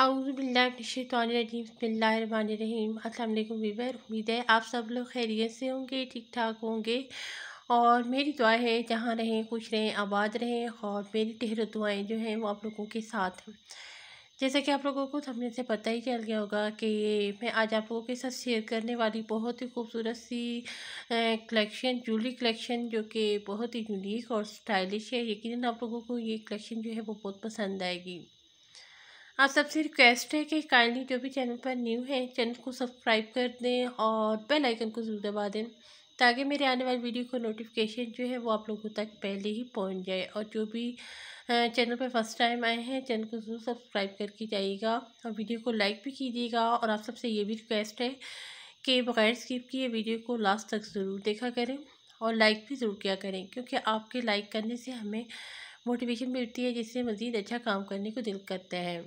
अस्सलाम वालेकुम वीवर उम्मीद है आप सब लोग खैरियत से होंगे ठीक ठाक होंगे और मेरी दुआ है जहाँ रहें खुश रहें आबाद रहें और मेरी टहर दुआएँ जो हैं वो आप लोगों के साथ हैं जैसा कि आप लोगों को तो हमने से पता ही चल गया होगा कि मैं आज आप लोगों के साथ शेयर करने वाली बहुत ही खूबसूरत सी कलेक्शन ज्वेलरी कलेक्शन जो कि बहुत ही यूनिक और स्टाइलिश है यकीन आप लोगों को ये कलेक्शन जो है वो बहुत पसंद आएगी आप सबसे रिक्वेस्ट है कि काइंडली जो भी चैनल पर न्यू है चैनल को सब्सक्राइब कर दें और बेल आइकन को ज़रूर दबा दें ताकि मेरे आने वाली वीडियो का नोटिफिकेशन जो है वो आप लोगों तक पहले ही पहुंच जाए और जो भी चैनल पर फर्स्ट टाइम आए हैं चैनल को ज़रूर सब्सक्राइब करके जाइएगा और वीडियो को लाइक भी कीजिएगा और आप सबसे ये भी रिक्वेस्ट है कि बग़ैर स्किप किए वीडियो को लास्ट तक ज़रूर देखा करें और लाइक भी ज़रूर किया करें क्योंकि आपके लाइक करने से हमें मोटिवेशन मिलती है जिससे मज़ीद अच्छा काम करने को दिल करता है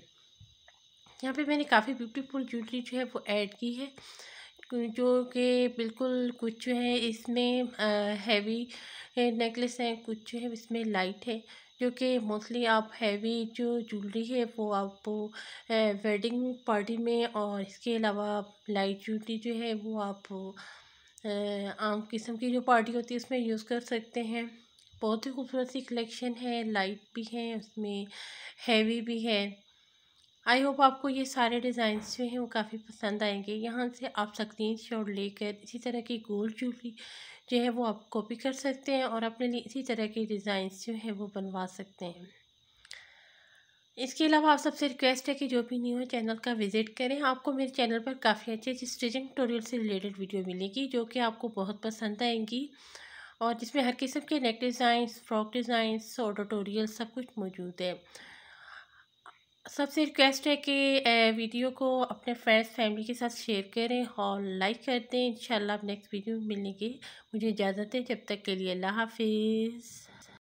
यहाँ पे मैंने काफ़ी ब्यूटीफुल ज्वेलरी जो है वो ऐड की है जो कि बिल्कुल कुछ जो है इसमें हैवी नेकलेस हैं कुछ जो है इसमें लाइट है जो कि मोस्टली आप हैवी जो ज्वेलरी है वो आप वेडिंग पार्टी में और इसके अलावा लाइट ज्वेलरी जो है वो आप आम किस्म की जो पार्टी होती है उसमें यूज़ कर सकते हैं बहुत ही खूबसूरत सी कलेक्शन है लाइट भी है उसमें हैवी भी है आई होप आपको ये सारे डिज़ाइंस जो हैं वो काफ़ी पसंद आएंगे यहाँ से आप सकतीन शॉर्ट लेकर इसी तरह की गोल चूली जो है वो आप कॉपी कर सकते हैं और अपने लिए इसी तरह के डिज़ाइंस जो है वो बनवा सकते हैं इसके अलावा आप सबसे रिक्वेस्ट है कि जो भी न्यू है चैनल का विजिट करें आपको मेरे चैनल पर काफ़ी अच्छे अच्छी स्टिचिंग टोरियल से रिलेटेड वीडियो मिलेगी जो कि आपको बहुत पसंद आएंगी और जिसमें हर किस्म के नेक डिज़ाइंस फ्रॉक डिज़ाइंस और टोटोरियल सब कुछ मौजूद है सबसे रिक्वेस्ट है कि वीडियो को अपने फ्रेंड्स फैमिली के साथ शेयर करें और लाइक कर दें इंशाल्लाह आप नेक्स्ट वीडियो में मिलेंगे मुझे इजाज़त है जब तक के लिए अल्लाह हाफिज़